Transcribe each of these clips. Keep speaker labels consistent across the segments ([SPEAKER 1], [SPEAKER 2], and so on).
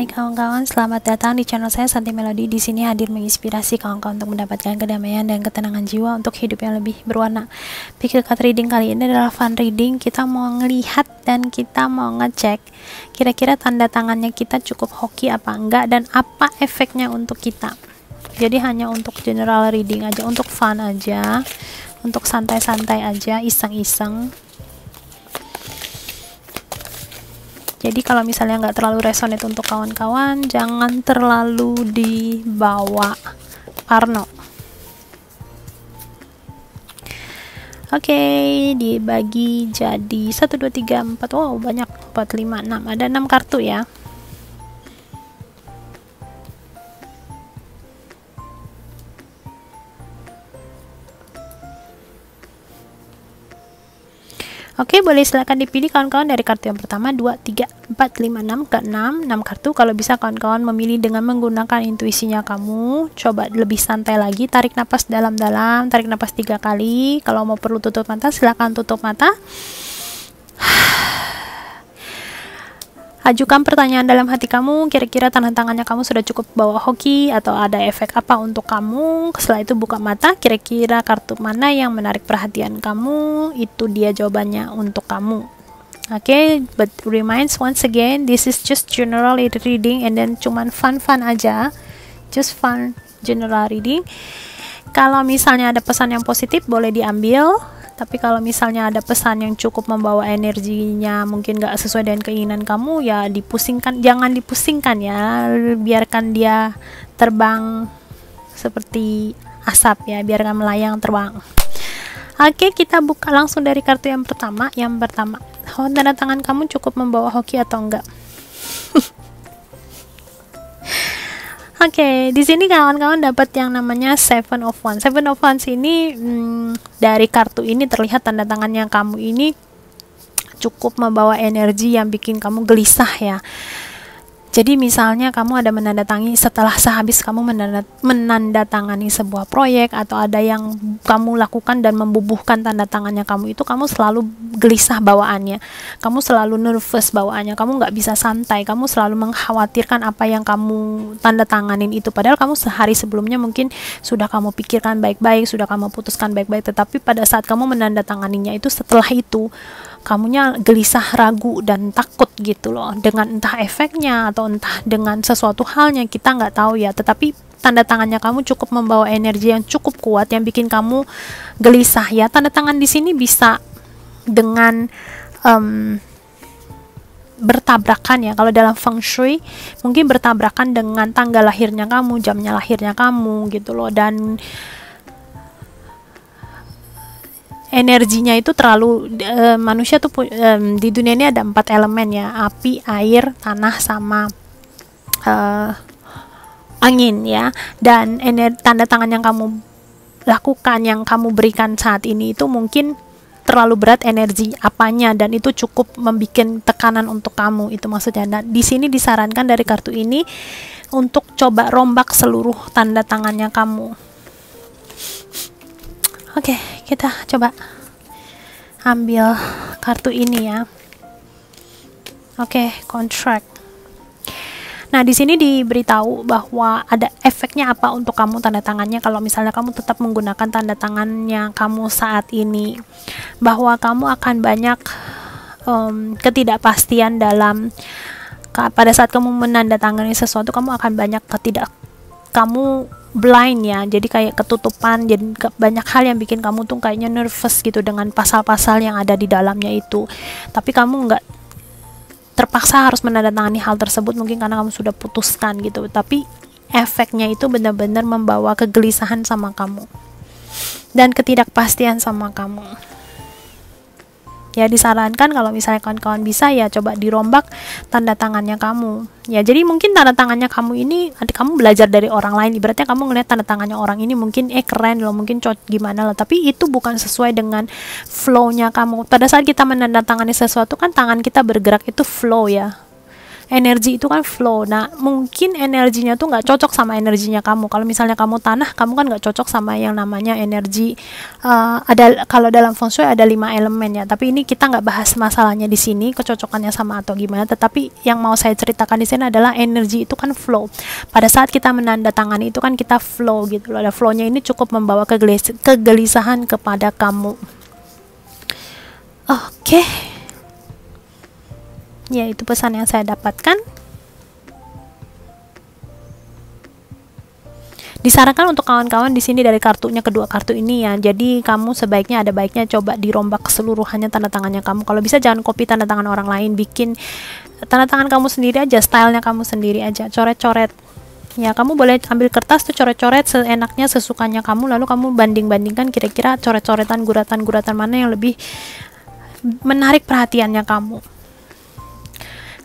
[SPEAKER 1] Hai kawan-kawan, selamat datang di channel saya Santi Melody. Di sini hadir menginspirasi kawan-kawan untuk mendapatkan kedamaian dan ketenangan jiwa untuk hidup yang lebih berwarna. Pikir Card Reading kali ini adalah fun reading. Kita mau ngelihat dan kita mau ngecek kira-kira tanda tangannya kita cukup hoki apa enggak dan apa efeknya untuk kita. Jadi hanya untuk general reading aja, untuk fun aja, untuk santai-santai aja, iseng-iseng. jadi kalau misalnya nggak terlalu resonate untuk kawan-kawan jangan terlalu dibawa Parno Oke, okay, dibagi jadi 1, 2, 3, 4, wow banyak, 4, 5, 6, ada 6 kartu ya. Oke, boleh silahkan dipilih kawan-kawan dari kartu yang pertama 2, 3, 4, 5, 6 ke 6, 6 kartu. Kalau bisa kawan-kawan memilih dengan menggunakan intuisinya kamu. Coba lebih santai lagi, tarik nafas dalam-dalam, tarik nafas tiga kali. Kalau mau perlu tutup mata, silahkan tutup mata. Ajukan pertanyaan dalam hati kamu, kira-kira tanda tangannya kamu sudah cukup bawa hoki atau ada efek apa untuk kamu. Setelah itu buka mata, kira-kira kartu mana yang menarik perhatian kamu, itu dia jawabannya untuk kamu. Oke, okay, but reminds once again, this is just general reading and then cuman fun-fun aja. Just fun general reading. Kalau misalnya ada pesan yang positif, boleh diambil tapi kalau misalnya ada pesan yang cukup membawa energinya mungkin gak sesuai dengan keinginan kamu ya dipusingkan jangan dipusingkan ya biarkan dia terbang seperti asap ya biarkan melayang terbang Oke, kita buka langsung dari kartu yang pertama. Yang pertama, tanda tangan kamu cukup membawa hoki atau enggak? Oke, okay, di sini kawan-kawan dapat yang namanya Seven of One. Seven of One ini hmm, dari kartu ini terlihat tanda tangannya kamu ini cukup membawa energi yang bikin kamu gelisah ya. Jadi misalnya kamu ada menandatangani setelah sehabis kamu menandatangani sebuah proyek atau ada yang kamu lakukan dan membubuhkan tanda tangannya kamu itu kamu selalu gelisah bawaannya, kamu selalu nervous bawaannya, kamu nggak bisa santai, kamu selalu mengkhawatirkan apa yang kamu tanda tanganin itu. Padahal kamu sehari sebelumnya mungkin sudah kamu pikirkan baik-baik, sudah kamu putuskan baik-baik, tetapi pada saat kamu menandatanganinya itu setelah itu kamunya gelisah ragu dan takut gitu loh dengan entah efeknya atau entah dengan sesuatu halnya kita nggak tahu ya tetapi tanda tangannya kamu cukup membawa energi yang cukup kuat yang bikin kamu gelisah ya tanda tangan di sini bisa dengan um, bertabrakan ya kalau dalam feng shui mungkin bertabrakan dengan tanggal lahirnya kamu jamnya lahirnya kamu gitu loh dan energinya itu terlalu uh, manusia tuh um, di dunia ini ada empat elemen ya api air tanah sama uh, angin ya dan ener tanda tangan yang kamu lakukan yang kamu berikan saat ini itu mungkin terlalu berat energi apanya dan itu cukup membuat tekanan untuk kamu itu maksudnya nah, di sini disarankan dari kartu ini untuk coba rombak seluruh tanda tangannya kamu oke okay, kita coba ambil kartu ini ya oke okay, contract Nah, di sini diberitahu bahwa ada efeknya apa untuk kamu tanda tangannya kalau misalnya kamu tetap menggunakan tanda tangannya kamu saat ini. Bahwa kamu akan banyak um, ketidakpastian dalam pada saat kamu menandatangani sesuatu, kamu akan banyak ketidak kamu blind ya jadi kayak ketutupan jadi banyak hal yang bikin kamu tuh kayaknya nervous gitu dengan pasal-pasal yang ada di dalamnya itu tapi kamu nggak terpaksa harus menandatangani hal tersebut mungkin karena kamu sudah putuskan gitu tapi efeknya itu benar-benar membawa kegelisahan sama kamu dan ketidakpastian sama kamu ya disarankan kalau misalnya kawan-kawan bisa ya coba dirombak tanda tangannya kamu ya jadi mungkin tanda tangannya kamu ini nanti kamu belajar dari orang lain ibaratnya kamu ngeliat tanda tangannya orang ini mungkin eh keren loh mungkin cocok gimana loh tapi itu bukan sesuai dengan flownya kamu pada saat kita menandatangani sesuatu kan tangan kita bergerak itu flow ya energi itu kan flow nah mungkin energinya tuh nggak cocok sama energinya kamu kalau misalnya kamu tanah kamu kan nggak cocok sama yang namanya energi uh, ada kalau dalam feng shui ada lima elemen ya tapi ini kita nggak bahas masalahnya di sini kecocokannya sama atau gimana tetapi yang mau saya ceritakan di sini adalah energi itu kan flow pada saat kita menandatangani itu kan kita flow gitu loh ada nah, flownya ini cukup membawa kegelis kegelisahan kepada kamu oke okay ya itu pesan yang saya dapatkan disarankan untuk kawan-kawan di sini dari kartunya kedua kartu ini ya jadi kamu sebaiknya ada baiknya coba dirombak keseluruhannya tanda tangannya kamu kalau bisa jangan copy tanda tangan orang lain bikin tanda tangan kamu sendiri aja stylenya kamu sendiri aja coret-coret ya kamu boleh ambil kertas tuh coret-coret seenaknya sesukanya kamu lalu kamu banding-bandingkan kira-kira coret-coretan guratan-guratan mana yang lebih menarik perhatiannya kamu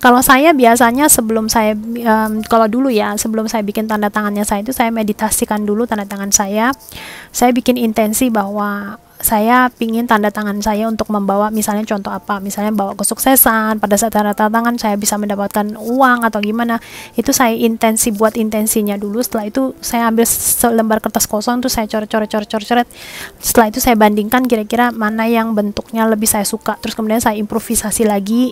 [SPEAKER 1] kalau saya biasanya sebelum saya um, kalau dulu ya, sebelum saya bikin tanda tangannya saya itu saya meditasikan dulu tanda tangan saya. Saya bikin intensi bahwa saya pingin tanda tangan saya untuk membawa misalnya contoh apa misalnya bawa kesuksesan pada saat tanda tangan saya bisa mendapatkan uang atau gimana itu saya intensi buat intensinya dulu setelah itu saya ambil selembar kertas kosong tuh saya coret-coret coret-coret setelah itu saya bandingkan kira-kira mana yang bentuknya lebih saya suka terus kemudian saya improvisasi lagi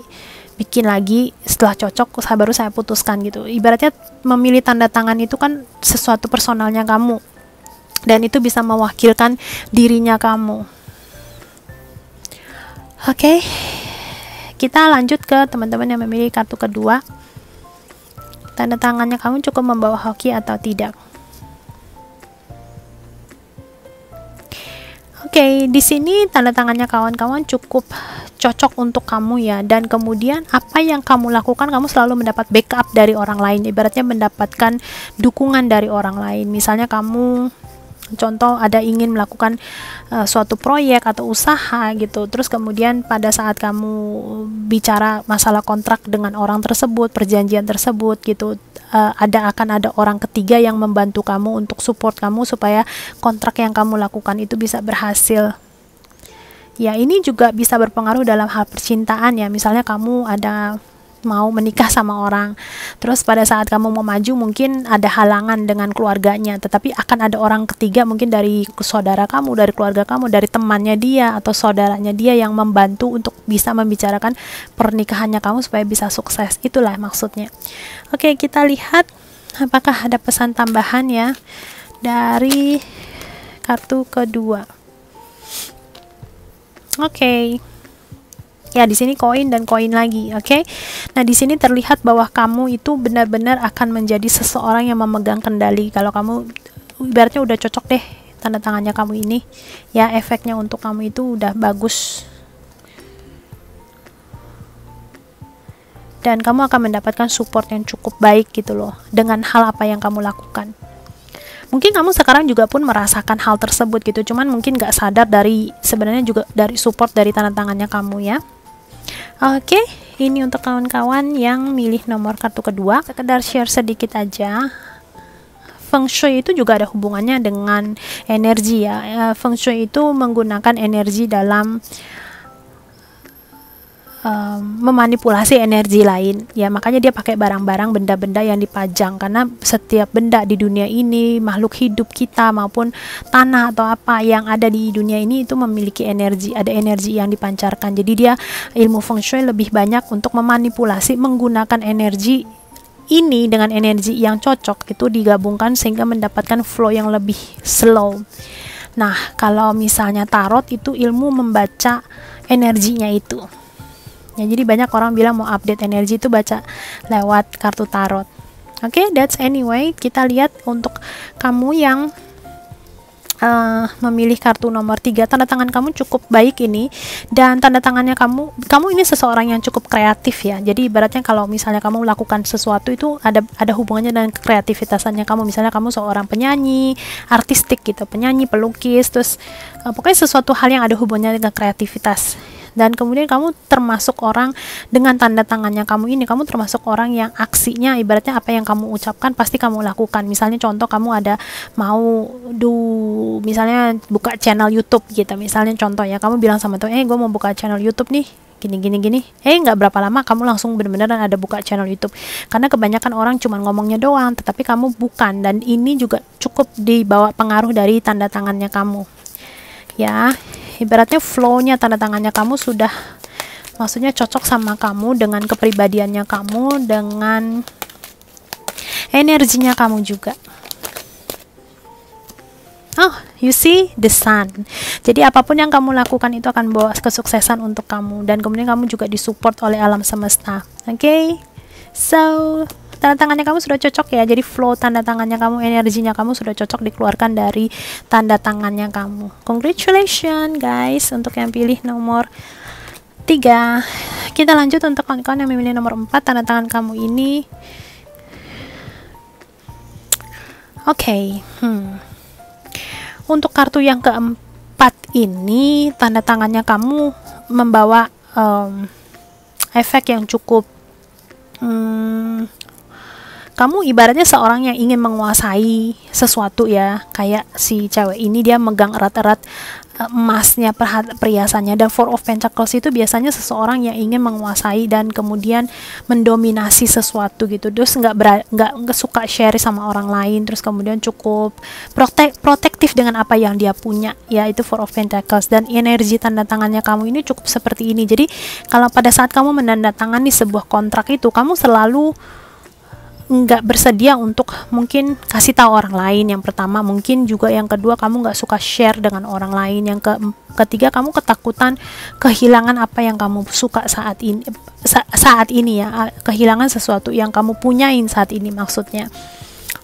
[SPEAKER 1] bikin lagi setelah cocok saya baru saya putuskan gitu ibaratnya memilih tanda tangan itu kan sesuatu personalnya kamu dan itu bisa mewakilkan dirinya kamu oke okay. kita lanjut ke teman-teman yang memilih kartu kedua tanda tangannya kamu cukup membawa hoki atau tidak okay, di sini tanda tangannya kawan-kawan cukup cocok untuk kamu ya dan kemudian apa yang kamu lakukan kamu selalu mendapat backup dari orang lain ibaratnya mendapatkan dukungan dari orang lain misalnya kamu contoh ada ingin melakukan uh, suatu proyek atau usaha gitu terus kemudian pada saat kamu bicara masalah kontrak dengan orang tersebut perjanjian tersebut gitu uh, ada akan ada orang ketiga yang membantu kamu untuk support kamu supaya kontrak yang kamu lakukan itu bisa berhasil. Ya, ini juga bisa berpengaruh dalam hal percintaan ya. Misalnya kamu ada mau menikah sama orang. Terus pada saat kamu mau maju mungkin ada halangan dengan keluarganya, tetapi akan ada orang ketiga mungkin dari saudara kamu, dari keluarga kamu, dari temannya dia atau saudaranya dia yang membantu untuk bisa membicarakan pernikahannya kamu supaya bisa sukses. Itulah maksudnya. Oke, kita lihat apakah ada pesan tambahan ya dari kartu kedua. Oke. Okay. Ya, di sini koin dan koin lagi, oke? Okay? Nah, di sini terlihat bahwa kamu itu benar-benar akan menjadi seseorang yang memegang kendali. Kalau kamu ibaratnya udah cocok deh tanda tangannya kamu ini, ya efeknya untuk kamu itu udah bagus. Dan kamu akan mendapatkan support yang cukup baik gitu loh dengan hal apa yang kamu lakukan mungkin kamu sekarang juga pun merasakan hal tersebut gitu cuman mungkin gak sadar dari sebenarnya juga dari support dari tanda tangannya kamu ya Oke, okay, ini untuk kawan-kawan yang milih nomor kartu kedua. Sekedar share sedikit aja. Feng Shui itu juga ada hubungannya dengan energi ya. Eh, Feng Shui itu menggunakan energi dalam um, memanipulasi energi lain ya makanya dia pakai barang-barang benda-benda yang dipajang karena setiap benda di dunia ini makhluk hidup kita maupun tanah atau apa yang ada di dunia ini itu memiliki energi ada energi yang dipancarkan jadi dia ilmu feng shui lebih banyak untuk memanipulasi menggunakan energi ini dengan energi yang cocok itu digabungkan sehingga mendapatkan flow yang lebih slow Nah, kalau misalnya tarot itu ilmu membaca energinya itu tarotnya jadi banyak orang bilang mau update energi itu baca lewat kartu tarot oke okay, that's anyway kita lihat untuk kamu yang uh, memilih kartu nomor 3 tanda tangan kamu cukup baik ini dan tanda tangannya kamu kamu ini seseorang yang cukup kreatif ya jadi ibaratnya kalau misalnya kamu melakukan sesuatu itu ada ada hubungannya dengan kreativitasannya kamu misalnya kamu seorang penyanyi artistik gitu penyanyi pelukis terus uh, pokoknya sesuatu hal yang ada hubungannya dengan kreativitas dan kemudian kamu termasuk orang dengan tanda tangannya kamu ini kamu termasuk orang yang aksinya ibaratnya apa yang kamu ucapkan pasti kamu lakukan misalnya contoh kamu ada mau do misalnya buka channel YouTube gitu misalnya contoh ya kamu bilang sama tuh eh gue mau buka channel YouTube nih gini gini gini eh nggak berapa lama kamu langsung bener-bener ada buka channel YouTube karena kebanyakan orang cuma ngomongnya doang tetapi kamu bukan dan ini juga cukup dibawa pengaruh dari tanda tangannya kamu ya ibaratnya flow-nya tanda tangannya kamu sudah maksudnya cocok sama kamu dengan kepribadiannya kamu dengan energinya kamu juga Oh, you see the sun. Jadi apapun yang kamu lakukan itu akan bawa kesuksesan untuk kamu dan kemudian kamu juga disupport oleh alam semesta. Oke. Okay? So, tanda tangannya kamu sudah cocok ya jadi flow tanda tangannya kamu energinya kamu sudah cocok dikeluarkan dari tanda tangannya kamu congratulations guys untuk yang pilih nomor 3 kita lanjut untuk kawan-kawan yang memilih nomor 4 tanda tangan kamu ini oke okay. hmm. untuk kartu yang keempat ini tanda tangannya kamu membawa um, efek yang cukup hmm, kamu ibaratnya seorang yang ingin menguasai sesuatu ya kayak si cewek ini dia megang erat-erat eh, emasnya perhiasannya dan four of pentacles itu biasanya seseorang yang ingin menguasai dan kemudian mendominasi sesuatu gitu terus nggak nggak suka share sama orang lain terus kemudian cukup protek protektif dengan apa yang dia punya ya itu four of pentacles dan energi tanda tangannya kamu ini cukup seperti ini jadi kalau pada saat kamu menandatangani sebuah kontrak itu kamu selalu nggak bersedia untuk mungkin kasih tahu orang lain yang pertama mungkin juga yang kedua kamu nggak suka share dengan orang lain yang ke ketiga kamu ketakutan kehilangan apa yang kamu suka saat ini saat ini ya kehilangan sesuatu yang kamu punyain saat ini maksudnya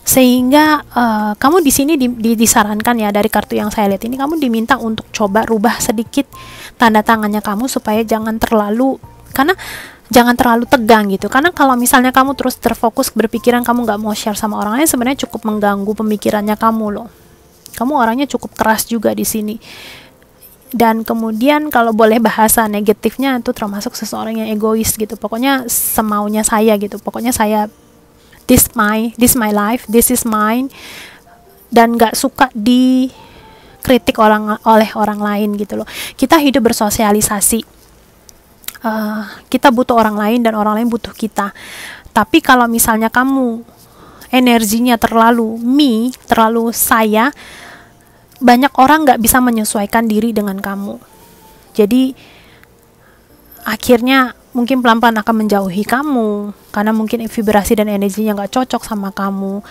[SPEAKER 1] sehingga uh, kamu di sini di, di, disarankan ya dari kartu yang saya lihat ini kamu diminta untuk coba rubah sedikit tanda tangannya kamu supaya jangan terlalu karena jangan terlalu tegang gitu karena kalau misalnya kamu terus terfokus berpikiran kamu nggak mau share sama orang lain sebenarnya cukup mengganggu pemikirannya kamu loh kamu orangnya cukup keras juga di sini dan kemudian kalau boleh bahasa negatifnya itu termasuk seseorang yang egois gitu pokoknya semaunya saya gitu pokoknya saya this my this my life this is mine dan nggak suka dikritik orang oleh orang lain gitu loh kita hidup bersosialisasi uh, kita butuh orang lain dan orang lain butuh kita. Tapi kalau misalnya kamu energinya terlalu me, terlalu saya, banyak orang nggak bisa menyesuaikan diri dengan kamu. Jadi akhirnya mungkin pelan-pelan akan menjauhi kamu karena mungkin vibrasi dan energinya nggak cocok sama kamu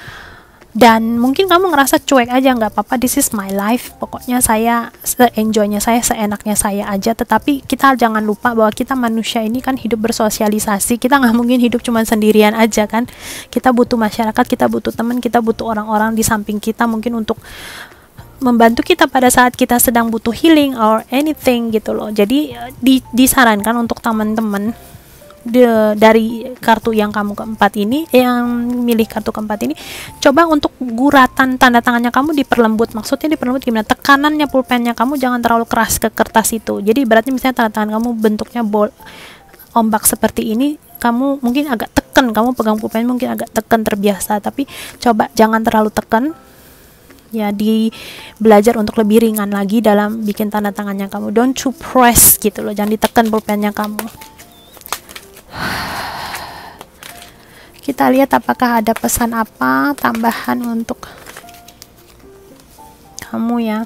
[SPEAKER 1] dan mungkin kamu ngerasa cuek aja nggak apa-apa this is my life pokoknya saya enjoynya saya seenaknya saya aja tetapi kita jangan lupa bahwa kita manusia ini kan hidup bersosialisasi kita nggak mungkin hidup cuma sendirian aja kan kita butuh masyarakat kita butuh teman kita butuh orang-orang di samping kita mungkin untuk membantu kita pada saat kita sedang butuh healing or anything gitu loh jadi eh, di, disarankan untuk teman-teman de, dari kartu yang kamu keempat ini yang milih kartu keempat ini coba untuk guratan tanda tangannya kamu diperlembut maksudnya diperlembut gimana tekanannya pulpennya kamu jangan terlalu keras ke kertas itu jadi ibaratnya misalnya tanda tangan kamu bentuknya bol ombak seperti ini kamu mungkin agak teken, kamu pegang pulpen mungkin agak teken terbiasa tapi coba jangan terlalu teken. ya di belajar untuk lebih ringan lagi dalam bikin tanda tangannya kamu don't to press gitu loh jangan ditekan pulpennya kamu kita lihat apakah ada pesan apa tambahan untuk kamu ya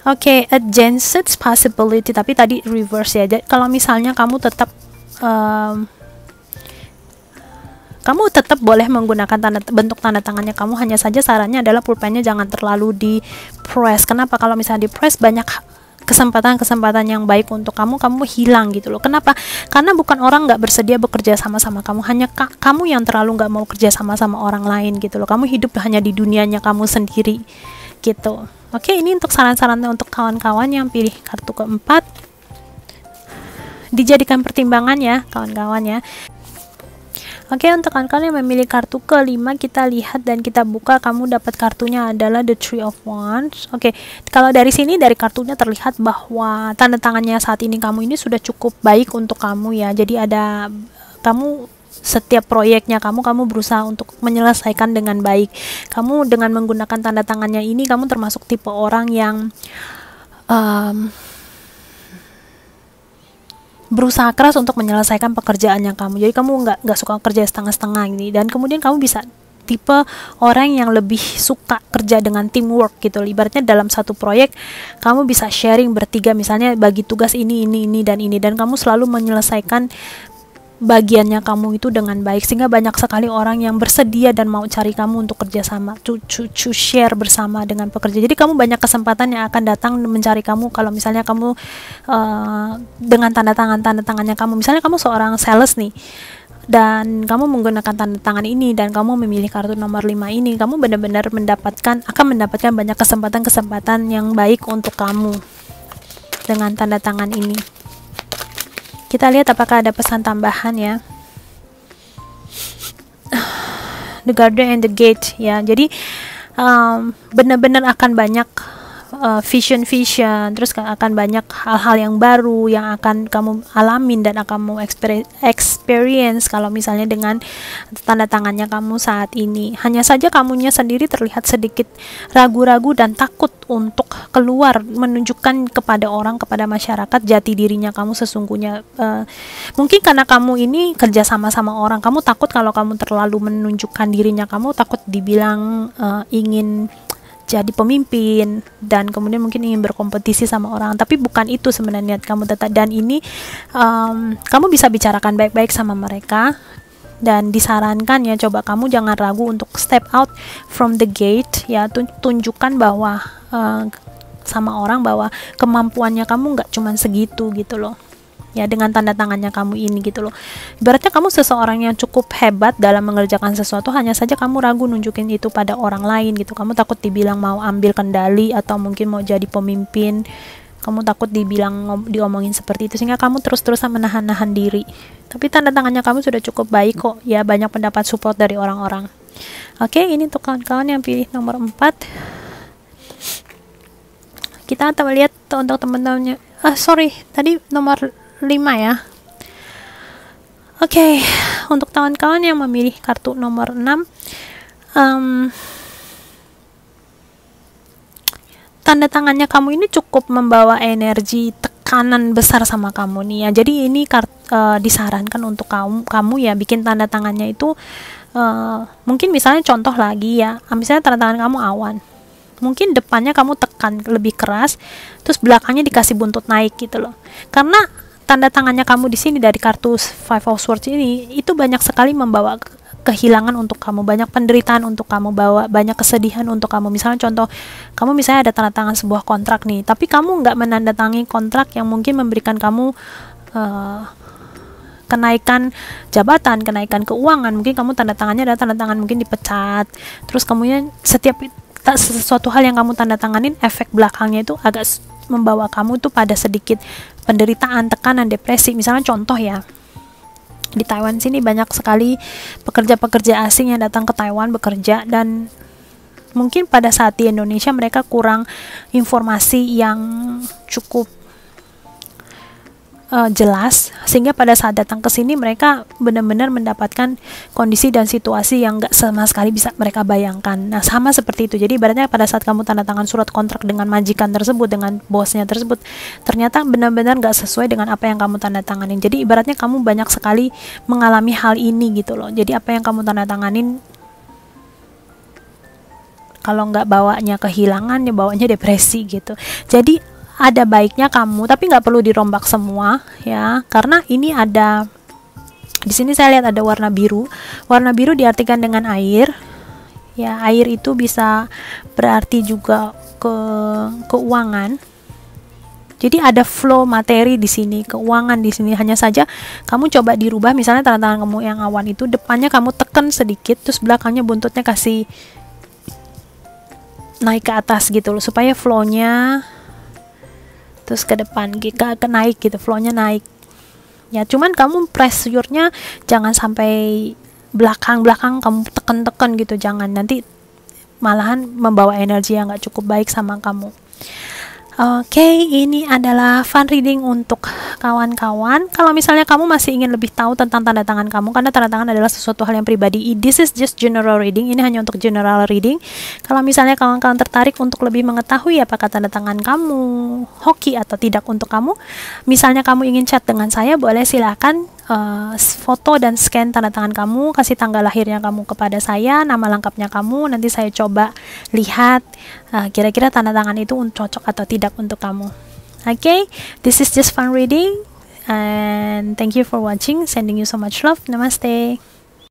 [SPEAKER 1] Oke, okay, adjacent possibility, tapi tadi reverse ya. Jadi, kalau misalnya kamu tetap um, kamu tetap boleh menggunakan tanda, bentuk tanda tangannya kamu hanya saja sarannya adalah pulpennya jangan terlalu di press kenapa kalau misalnya di press banyak kesempatan-kesempatan yang baik untuk kamu kamu hilang gitu loh kenapa karena bukan orang nggak bersedia bekerja sama sama kamu hanya ka kamu yang terlalu nggak mau kerja sama sama orang lain gitu loh kamu hidup hanya di dunianya kamu sendiri gitu oke ini untuk saran saran untuk kawan-kawan yang pilih kartu keempat dijadikan pertimbangan ya kawan-kawan ya Oke, untuk kalian yang memilih kartu kelima, kita lihat dan kita buka. Kamu dapat kartunya adalah The Three of Wands. Oke, kalau dari sini, dari kartunya terlihat bahwa tanda tangannya saat ini kamu ini sudah cukup baik untuk kamu ya. Jadi ada kamu setiap proyeknya kamu kamu berusaha untuk menyelesaikan dengan baik. Kamu dengan menggunakan tanda tangannya ini kamu termasuk tipe orang yang um, berusaha keras untuk menyelesaikan pekerjaan yang kamu jadi kamu nggak nggak suka kerja setengah-setengah ini dan kemudian kamu bisa tipe orang yang lebih suka kerja dengan teamwork gitu. Ibaratnya dalam satu proyek kamu bisa sharing bertiga misalnya bagi tugas ini ini ini dan ini dan kamu selalu menyelesaikan bagiannya kamu itu dengan baik sehingga banyak sekali orang yang bersedia dan mau cari kamu untuk kerjasama to, to, to share bersama dengan pekerja jadi kamu banyak kesempatan yang akan datang mencari kamu kalau misalnya kamu uh, dengan tanda tangan tanda tangannya kamu misalnya kamu seorang sales nih dan kamu menggunakan tanda tangan ini dan kamu memilih kartu nomor 5 ini kamu benar-benar mendapatkan akan mendapatkan banyak kesempatan-kesempatan yang baik untuk kamu dengan tanda tangan ini kita lihat apakah ada pesan tambahan ya. The Garden and the Gate ya. Jadi um, benar-benar akan banyak uh, vision vision terus akan banyak hal-hal yang baru yang akan kamu alamin dan akan kamu experience kalau misalnya dengan tanda tangannya kamu saat ini hanya saja kamunya sendiri terlihat sedikit ragu-ragu dan takut untuk keluar menunjukkan kepada orang kepada masyarakat jati dirinya kamu sesungguhnya uh, mungkin karena kamu ini kerja sama sama orang kamu takut kalau kamu terlalu menunjukkan dirinya kamu takut dibilang uh, ingin jadi pemimpin dan kemudian mungkin ingin berkompetisi sama orang tapi bukan itu sebenarnya niat kamu tetap dan ini um, kamu bisa bicarakan baik-baik sama mereka dan disarankan ya coba kamu jangan ragu untuk step out from the gate ya tunjukkan bahwa uh, sama orang bahwa kemampuannya kamu nggak cuman segitu gitu loh ya dengan tanda tangannya kamu ini gitu loh ibaratnya kamu seseorang yang cukup hebat dalam mengerjakan sesuatu hanya saja kamu ragu nunjukin itu pada orang lain gitu kamu takut dibilang mau ambil kendali atau mungkin mau jadi pemimpin kamu takut dibilang diomongin seperti itu sehingga kamu terus-terusan menahan-nahan diri tapi tanda tangannya kamu sudah cukup baik kok ya banyak pendapat support dari orang-orang oke ini untuk kawan-kawan yang pilih nomor 4 kita akan melihat untuk teman-temannya ah sorry tadi nomor ya Oke, okay, untuk kawan-kawan yang memilih kartu nomor 6 um, tanda tangannya kamu ini cukup membawa energi tekanan besar sama kamu nih ya. Jadi ini kartu, uh, e, disarankan untuk kamu kamu ya bikin tanda tangannya itu uh, mungkin misalnya contoh lagi ya. Ah, misalnya tanda tangan kamu awan. Mungkin depannya kamu tekan lebih keras, terus belakangnya dikasih buntut naik gitu loh. Karena tanda tangannya kamu di sini dari kartu Five of Swords ini itu banyak sekali membawa kehilangan untuk kamu, banyak penderitaan untuk kamu bawa, banyak kesedihan untuk kamu. Misalnya contoh, kamu misalnya ada tanda tangan sebuah kontrak nih, tapi kamu nggak menandatangi kontrak yang mungkin memberikan kamu uh, kenaikan jabatan, kenaikan keuangan. Mungkin kamu tanda tangannya ada tanda tangan mungkin dipecat. Terus kemudian setiap sesuatu hal yang kamu tanda tanganin efek belakangnya itu agak membawa kamu tuh pada sedikit penderitaan, tekanan, depresi. Misalnya contoh ya, di Taiwan sini banyak sekali pekerja-pekerja asing yang datang ke Taiwan bekerja dan mungkin pada saat di Indonesia mereka kurang informasi yang cukup uh, jelas sehingga pada saat datang ke sini mereka benar-benar mendapatkan kondisi dan situasi yang nggak sama sekali bisa mereka bayangkan. Nah sama seperti itu. Jadi ibaratnya pada saat kamu tanda tangan surat kontrak dengan majikan tersebut dengan bosnya tersebut ternyata benar-benar nggak sesuai dengan apa yang kamu tanda tanganin. Jadi ibaratnya kamu banyak sekali mengalami hal ini gitu loh. Jadi apa yang kamu tanda tanganin kalau nggak bawanya kehilangan ya bawanya depresi gitu jadi ada baiknya kamu tapi nggak perlu dirombak semua ya karena ini ada di sini saya lihat ada warna biru warna biru diartikan dengan air ya air itu bisa berarti juga ke keuangan jadi ada flow materi di sini, keuangan di sini. Hanya saja kamu coba dirubah misalnya tanda tangan kamu yang awan itu depannya kamu tekan sedikit terus belakangnya buntutnya kasih naik ke atas gitu loh supaya flow-nya terus ke depan ke, ke naik gitu flownya naik ya cuman kamu pressure-nya jangan sampai belakang-belakang kamu tekan-tekan gitu jangan nanti malahan membawa energi yang nggak cukup baik sama kamu Oke, okay, ini adalah fun reading untuk kawan-kawan. Kalau misalnya kamu masih ingin lebih tahu tentang tanda tangan kamu, karena tanda tangan adalah sesuatu hal yang pribadi. This is just general reading. Ini hanya untuk general reading. Kalau misalnya kawan-kawan tertarik untuk lebih mengetahui apakah tanda tangan kamu hoki atau tidak untuk kamu, misalnya kamu ingin chat dengan saya, boleh silahkan uh, foto dan scan tanda tangan kamu, kasih tanggal lahirnya kamu kepada saya, nama lengkapnya kamu, nanti saya coba lihat kira eh, kira-kira tanda tangan itu cocok atau tidak untuk kamu. Oke, okay? this is just fun reading and thank you for watching. Sending you so much love. Namaste.